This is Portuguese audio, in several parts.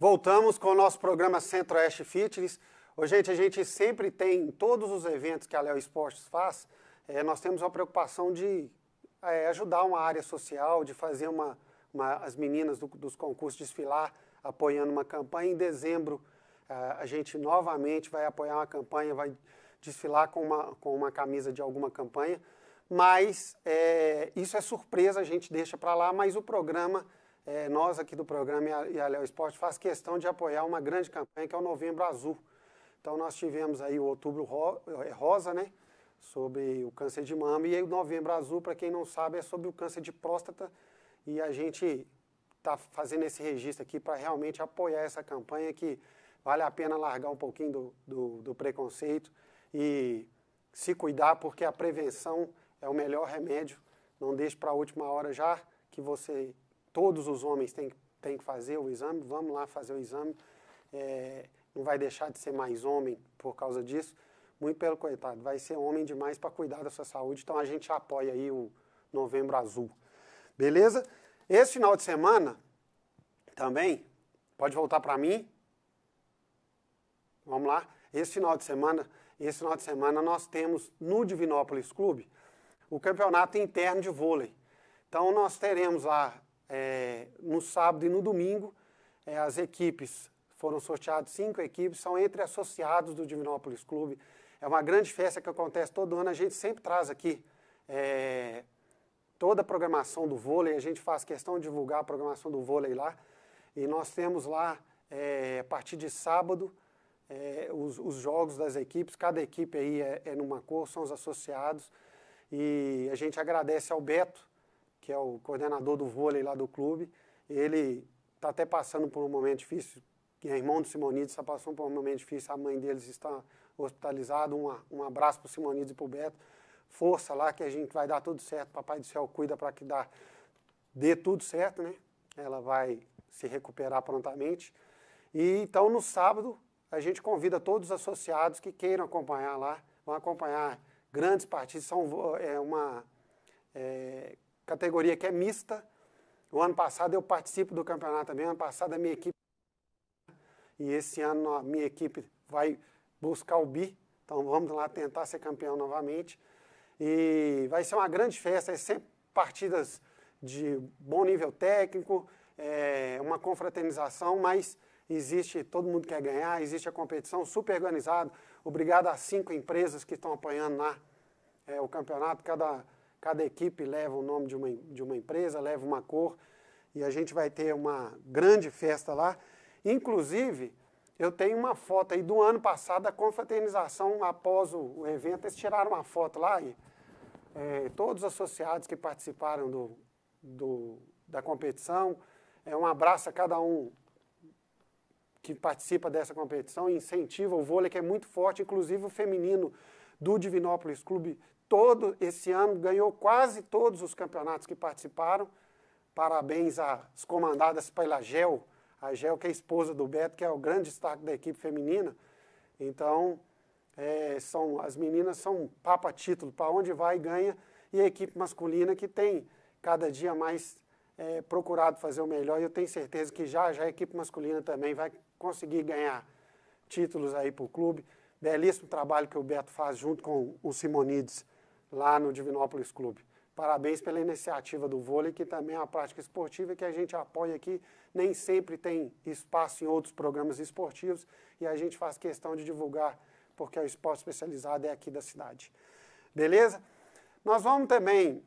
Voltamos com o nosso programa Centro-Oeste Fitness. Ô, gente, a gente sempre tem, em todos os eventos que a Léo Esportes faz, é, nós temos uma preocupação de é, ajudar uma área social, de fazer uma, uma as meninas do, dos concursos desfilar apoiando uma campanha. Em dezembro, é, a gente novamente vai apoiar uma campanha, vai desfilar com uma, com uma camisa de alguma campanha. Mas é, isso é surpresa, a gente deixa para lá, mas o programa é, nós aqui do programa e a Léo Esporte faz questão de apoiar uma grande campanha que é o Novembro Azul. Então nós tivemos aí o Outubro ro é, Rosa, né? Sobre o câncer de mama. E aí o Novembro Azul, para quem não sabe, é sobre o câncer de próstata. E a gente está fazendo esse registro aqui para realmente apoiar essa campanha que vale a pena largar um pouquinho do, do, do preconceito e se cuidar, porque a prevenção é o melhor remédio. Não deixe para a última hora já que você todos os homens têm, têm que fazer o exame, vamos lá fazer o exame, é, não vai deixar de ser mais homem por causa disso, muito pelo coitado, vai ser homem demais para cuidar da sua saúde, então a gente apoia aí o Novembro Azul. Beleza? Esse final de semana também, pode voltar para mim? Vamos lá? Esse final de semana, esse final de semana nós temos no Divinópolis Clube o campeonato interno de vôlei. Então nós teremos lá é, no sábado e no domingo, é, as equipes, foram sorteadas cinco equipes, são entre associados do Divinópolis Clube. É uma grande festa que acontece todo ano, a gente sempre traz aqui é, toda a programação do vôlei, a gente faz questão de divulgar a programação do vôlei lá. E nós temos lá, é, a partir de sábado, é, os, os, jogos das equipes, cada equipe aí é, é, numa cor, são os associados. E a gente agradece ao Beto, que é o coordenador do vôlei lá do clube. Ele está até passando por um momento difícil, que é irmão do Simonides, está passando por um momento difícil, a mãe deles está hospitalizada. Um, um abraço para o Simonides e para o Beto. Força lá que a gente vai dar tudo certo, papai do céu cuida para que dá, dê tudo certo, né? Ela vai se recuperar prontamente. E então no sábado a gente convida todos os associados que queiram acompanhar lá, vão acompanhar grandes partidas, são é uma categoria que é mista. O ano passado eu participo do campeonato também, o ano passado a minha equipe. E esse ano a minha equipe vai buscar o bi, então vamos lá tentar ser campeão novamente. E vai ser uma grande festa, é sempre partidas de bom nível técnico, é uma confraternização, mas existe, todo mundo quer ganhar, existe a competição super organizado. Obrigado às cinco empresas que estão apoiando lá é, o campeonato, cada Cada equipe leva o nome de uma, de uma empresa, leva uma cor, e a gente vai ter uma grande festa lá. Inclusive, eu tenho uma foto aí do ano passado, da confraternização após o, evento. Eles tiraram uma foto lá e é, todos os associados que participaram do, do, da competição. É um abraço a cada um que participa dessa competição incentiva o vôlei, que é muito forte, inclusive o feminino do Divinópolis Clube todo esse ano, ganhou quase todos os campeonatos que participaram. Parabéns às comandadas pela Gel, a Gel que é a esposa do Beto, que é o grande destaque da equipe feminina. Então, é, são, as meninas são papa título, para onde vai ganha, e a equipe masculina que tem cada dia mais é, procurado fazer o melhor, e eu tenho certeza que já, já a equipe masculina também vai conseguir ganhar títulos aí para o clube. Belíssimo trabalho que o Beto faz junto com o Simonides lá no Divinópolis Clube. Parabéns pela iniciativa do vôlei, que também é uma prática esportiva que a gente apoia aqui, nem sempre tem espaço em outros programas esportivos, e a gente faz questão de divulgar, porque o esporte especializado é aqui da cidade. Beleza? Nós vamos também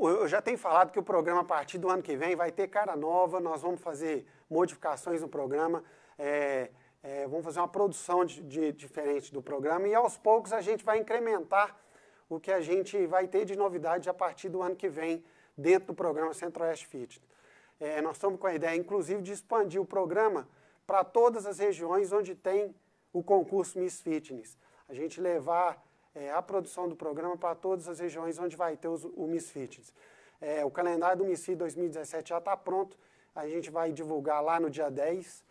eu já tenho falado que o programa, a partir do ano que vem, vai ter cara nova, nós vamos fazer modificações no programa, é, é, vamos fazer uma produção de, de, diferente do programa e aos poucos a gente vai incrementar o que a gente vai ter de novidade a partir do ano que vem dentro do programa Centro-Oeste Fit. É, nós estamos com a ideia, inclusive, de expandir o programa para todas as regiões onde tem o concurso Miss Fitness. A gente levar é, a produção do programa para todas as regiões onde vai ter os, o Miss Fitness. É, o calendário do Miss Fit 2017 já está pronto, a gente vai divulgar lá no dia 10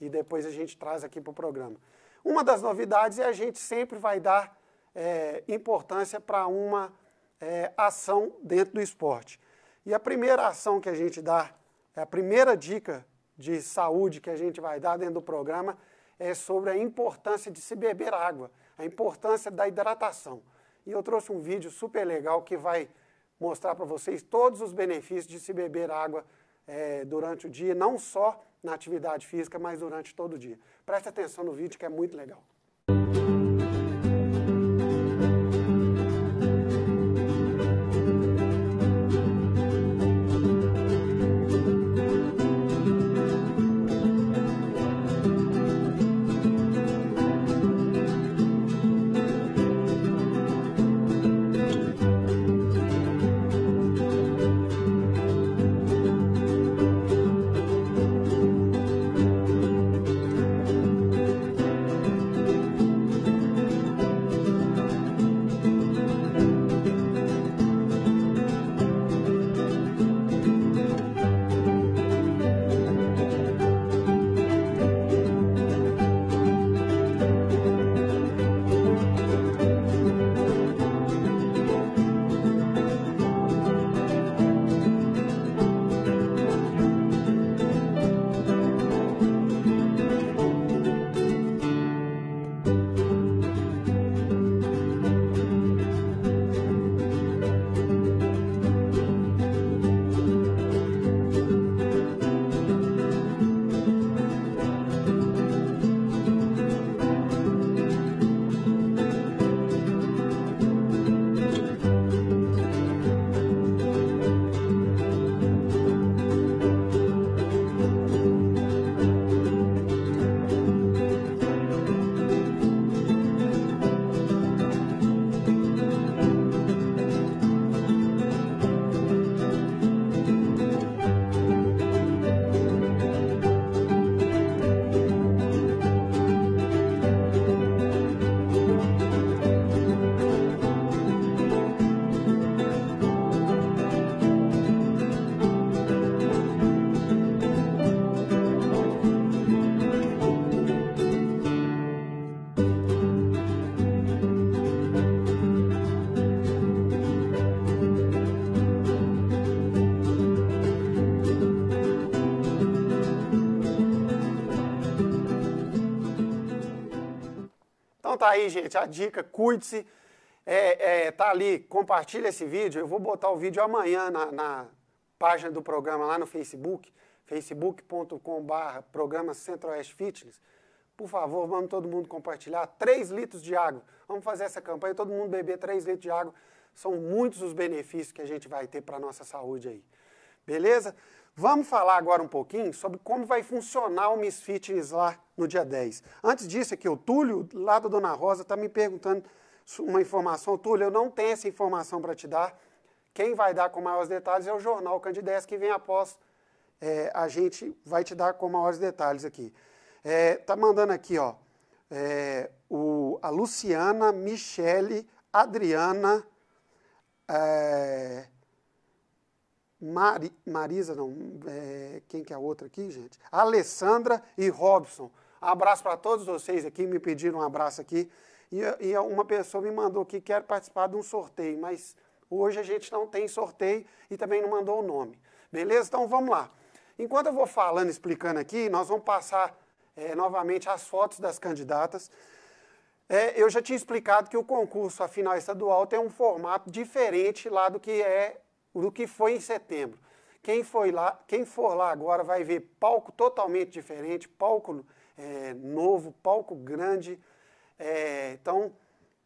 e depois a gente traz aqui para o programa. Uma das novidades é a gente sempre vai dar é, importância para uma é, ação dentro do esporte. E a primeira ação que a gente dá, é a primeira dica de saúde que a gente vai dar dentro do programa é sobre a importância de se beber água, a importância da hidratação. E eu trouxe um vídeo super legal que vai mostrar para vocês todos os benefícios de se beber água é, durante o dia, não só na atividade física, mas durante todo o dia. Preste atenção no vídeo que é muito legal. tá aí, gente, a dica, cuide-se. É, é, tá ali, compartilha esse vídeo. Eu vou botar o vídeo amanhã na, na página do programa lá no Facebook, facebook.com.br, programa Centro-Oeste Fitness. Por favor, vamos todo mundo compartilhar. 3 litros de água. Vamos fazer essa campanha, todo mundo beber 3 litros de água. São muitos os benefícios que a gente vai ter para a nossa saúde aí. Beleza? Vamos falar agora um pouquinho sobre como vai funcionar o Miss Fitness lá no dia 10. Antes disso, aqui o Túlio, lá da Dona Rosa, está me perguntando uma informação. Túlio, eu não tenho essa informação para te dar. Quem vai dar com maiores detalhes é o jornal Candidez, que vem após. É, a gente vai te dar com maiores detalhes aqui. É, tá mandando aqui, ó, é, o, a Luciana, Michele, Adriana, é, Mari, Marisa, não, é, quem que é a outra aqui, gente? Alessandra e Robson. Abraço para todos vocês aqui, me pediram um abraço aqui. E, e uma pessoa me mandou que quer participar de um sorteio, mas hoje a gente não tem sorteio e também não mandou o nome. Beleza? Então vamos lá. Enquanto eu vou falando, explicando aqui, nós vamos passar é, novamente as fotos das candidatas. É, eu já tinha explicado que o concurso, a final estadual, tem um formato diferente lá do que é do que foi em setembro. Quem, foi lá, quem for lá agora vai ver palco totalmente diferente, palco é, novo, palco grande. É, então,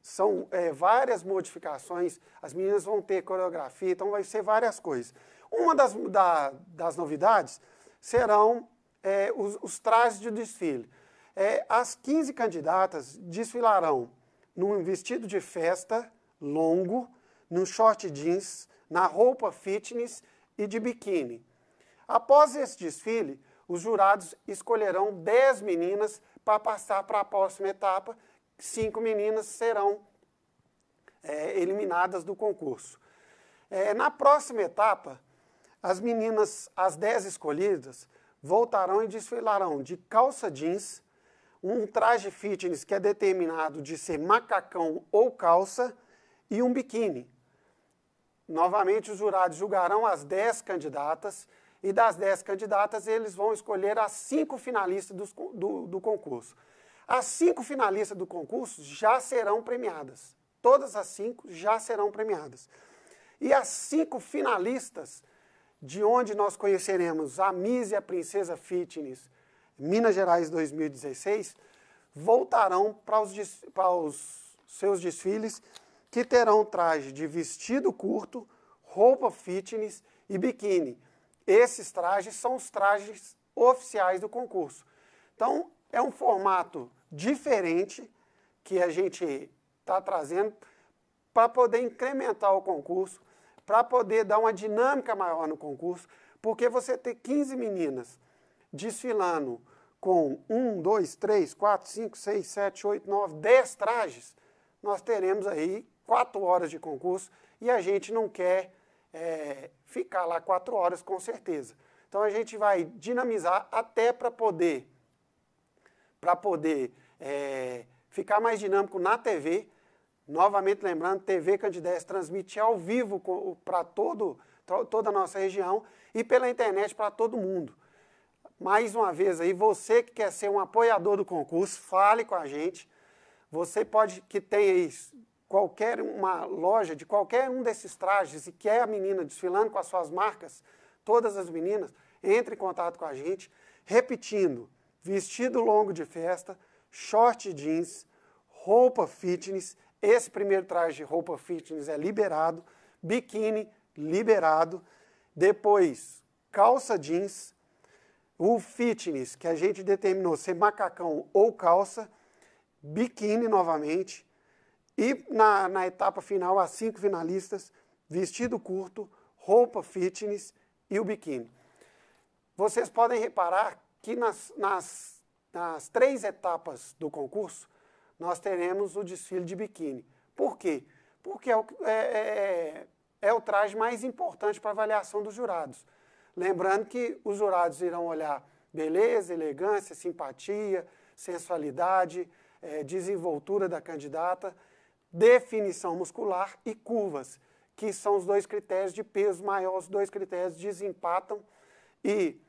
são é, várias modificações, as meninas vão ter coreografia, então vai ser várias coisas. Uma das, da, das novidades serão é, os, os, trajes de desfile. É, as 15 candidatas desfilarão num vestido de festa longo, num short jeans, na roupa fitness e de biquíni. Após esse desfile, os jurados escolherão 10 meninas para passar para a próxima etapa. Cinco meninas serão é, eliminadas do concurso. É, na próxima etapa, as meninas, as 10 escolhidas, voltarão e desfilarão de calça jeans, um traje fitness que é determinado de ser macacão ou calça e um biquíni. Novamente, os jurados julgarão as dez candidatas e das dez candidatas eles vão escolher as cinco finalistas do, do, do concurso. As cinco finalistas do concurso já serão premiadas. Todas as cinco já serão premiadas. E as cinco finalistas, de onde nós conheceremos a Miss e a Princesa Fitness Minas Gerais 2016, voltarão para os, para os seus desfiles que terão traje de vestido curto, roupa fitness e biquíni. Esses trajes são os trajes oficiais do concurso. Então, é um formato diferente que a gente está trazendo para poder incrementar o concurso, para poder dar uma dinâmica maior no concurso, porque você ter 15 meninas desfilando com 1, 2, 3, 4, 5, 6, 7, 8, 9, 10 trajes, nós teremos aí quatro horas de concurso e a gente não quer é, ficar lá quatro horas com certeza. Então a gente vai dinamizar até para poder, para poder é, ficar mais dinâmico na TV. Novamente lembrando, TV Candidez transmite ao vivo para todo toda a nossa região e pela internet para todo mundo. Mais uma vez aí, você que quer ser um apoiador do concurso, fale com a gente. Você pode que tem aí qualquer uma loja de qualquer um desses trajes e quer a menina desfilando com as suas marcas, todas as meninas, entre em contato com a gente, repetindo: vestido longo de festa, short jeans, roupa fitness. Esse primeiro traje de roupa fitness é liberado, biquíni liberado, depois calça jeans, o fitness que a gente determinou ser macacão ou calça, biquíni novamente, e na, na etapa final, as cinco finalistas, vestido curto, roupa fitness e o biquíni. Vocês podem reparar que nas, nas, nas três etapas do concurso, nós teremos o desfile de biquíni. Por quê? Porque é o, é, é, é o traje mais importante para avaliação dos jurados. Lembrando que os jurados irão olhar beleza, elegância, simpatia, sensualidade, é, desenvoltura da candidata definição muscular e curvas, que são os dois critérios de peso maior, os dois critérios desempatam e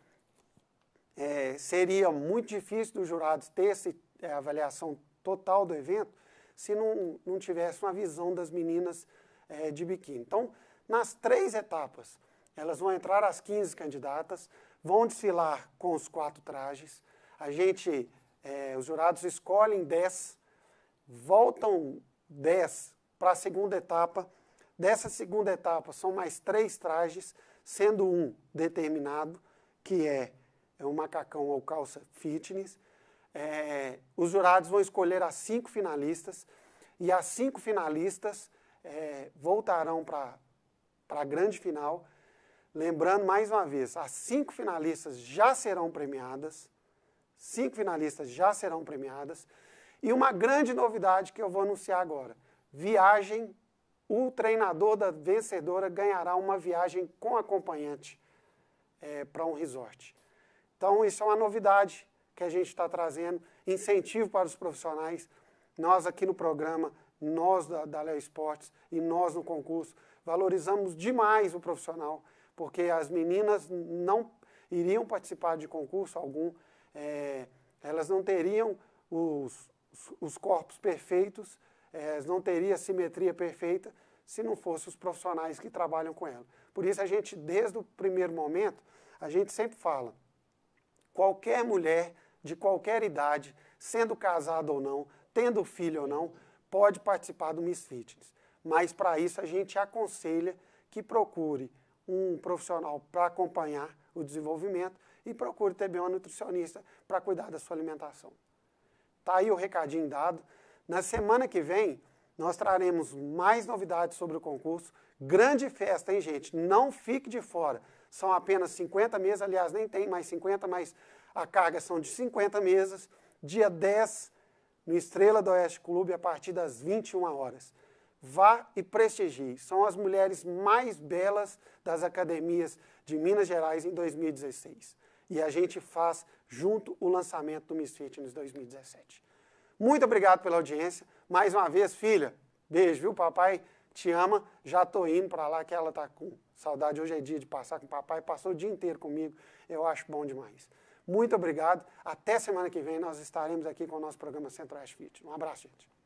é, seria muito difícil dos jurados ter essa é, avaliação total do evento se não, não tivesse uma visão das meninas é, de biquíni. Então, nas três etapas, elas vão entrar as 15 candidatas, vão desfilar com os quatro trajes, a gente, é, os jurados escolhem 10, voltam 10 para a segunda etapa. Dessa segunda etapa, são mais três trajes, sendo um determinado, que é, é um macacão ou calça fitness. É, os jurados vão escolher as cinco finalistas, e as cinco finalistas é, voltarão para a grande final. Lembrando mais uma vez, as cinco finalistas já serão premiadas, cinco finalistas já serão premiadas. E uma grande novidade que eu vou anunciar agora: viagem. O treinador da vencedora ganhará uma viagem com acompanhante é, para um resort. Então, isso é uma novidade que a gente está trazendo, incentivo para os profissionais. Nós aqui no programa, nós da, da Léo Esportes e nós no concurso, valorizamos demais o profissional, porque as meninas não iriam participar de concurso algum, é, elas não teriam os, os corpos perfeitos, é, não teria simetria perfeita se não fossem os profissionais que trabalham com ela. Por isso a gente, desde o primeiro momento, a gente sempre fala, qualquer mulher de qualquer idade, sendo casada ou não, tendo filho ou não, pode participar do Miss Fitness. Mas para isso a gente aconselha que procure um profissional para acompanhar o desenvolvimento e procure também uma nutricionista para cuidar da sua alimentação. Está aí o recadinho dado. Na semana que vem, nós traremos mais novidades sobre o concurso. Grande festa, hein, gente? Não fique de fora. São apenas 50 mesas, aliás, nem tem mais 50, mas a carga são de 50 mesas. Dia 10, no Estrela do Oeste Clube, a partir das 21 horas. Vá e prestigie. São as mulheres mais belas das academias de Minas Gerais em 2016. E a gente faz junto o lançamento do Miss Fitness 2017. Muito obrigado pela audiência. Mais uma vez, filha, beijo, viu? Papai te ama. Já tô indo para lá que ela tá com saudade. Hoje é dia de passar com o papai. Passou o dia inteiro comigo. Eu acho bom demais. Muito obrigado. Até semana que vem nós estaremos aqui com o nosso programa Centro-Oeste Fit. Um abraço, gente.